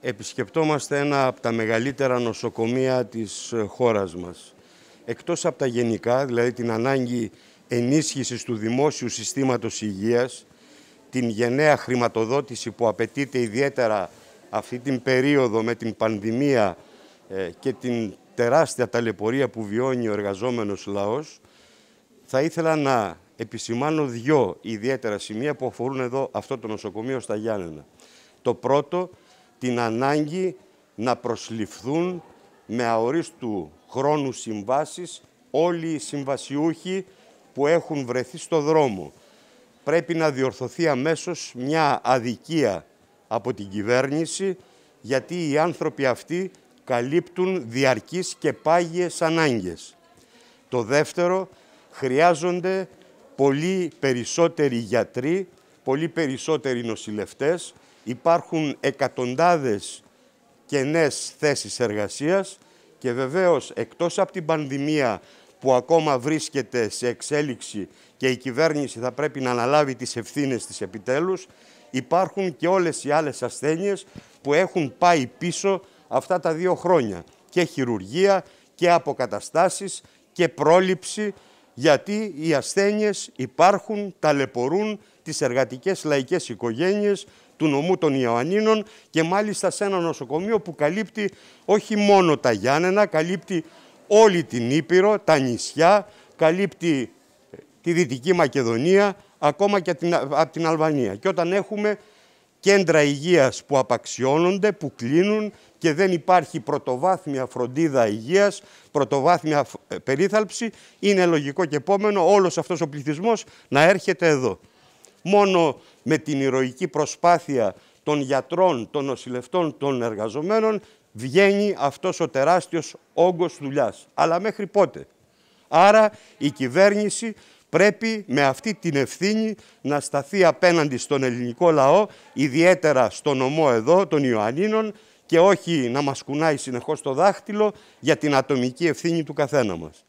επισκεπτόμαστε ένα από τα μεγαλύτερα νοσοκομεία της ε, χώρας μας. Εκτός από τα γενικά, δηλαδή την ανάγκη ενίσχυσης του δημόσιου συστήματος υγείας, την γενναία χρηματοδότηση που απαιτείται ιδιαίτερα αυτή την περίοδο με την πανδημία ε, και την τεράστια ταλαιπωρία που βιώνει ο εργαζόμενος λαός, θα ήθελα να επισημάνω δύο ιδιαίτερα σημεία που αφορούν εδώ αυτό το νοσοκομείο στα Γιάννενα. Το πρώτο την ανάγκη να προσληφθούν με αορίστου χρόνου συμβάσεις όλοι οι συμβασιούχοι που έχουν βρεθεί στο δρόμο. Πρέπει να διορθωθεί αμέσως μια αδικία από την κυβέρνηση, γιατί οι άνθρωποι αυτοί καλύπτουν διαρκείς και πάγιες ανάγκες. Το δεύτερο, χρειάζονται πολύ περισσότεροι γιατροί, πολύ περισσότεροι νοσηλευτές, Υπάρχουν εκατοντάδες κενές θέσεις εργασίας και βεβαίως εκτός από την πανδημία που ακόμα βρίσκεται σε εξέλιξη και η κυβέρνηση θα πρέπει να αναλάβει τις ευθύνες της επιτέλους, υπάρχουν και όλες οι άλλες ασθένειες που έχουν πάει πίσω αυτά τα δύο χρόνια. Και χειρουργία και αποκαταστάσεις και πρόληψη, γιατί οι ασθένειες υπάρχουν, ταλαιπωρούν τις εργατικές λαϊκές οικογένειες, του νομού των Ιωαννίνων και μάλιστα σε ένα νοσοκομείο που καλύπτει όχι μόνο τα Γιάννενα, καλύπτει όλη την Ήπειρο, τα νησιά, καλύπτει ε, τη Δυτική Μακεδονία, ακόμα και από την Αλβανία. Και όταν έχουμε κέντρα υγείας που απαξιώνονται, που κλείνουν και δεν υπάρχει πρωτοβάθμια φροντίδα υγείας, πρωτοβάθμια ε, περίθαλψη, είναι λογικό και επόμενο όλος αυτός ο πληθυσμός να έρχεται εδώ. Μόνο με την ηρωική προσπάθεια των γιατρών, των νοσηλευτών, των εργαζομένων, βγαίνει αυτός ο τεράστιος όγκος δουλειάς. Αλλά μέχρι πότε. Άρα η κυβέρνηση πρέπει με αυτή την ευθύνη να σταθεί απέναντι στον ελληνικό λαό, ιδιαίτερα στον νομό εδώ των Ιωαννίνων και όχι να μας κουνάει συνεχώς το δάχτυλο για την ατομική ευθύνη του καθένα μας.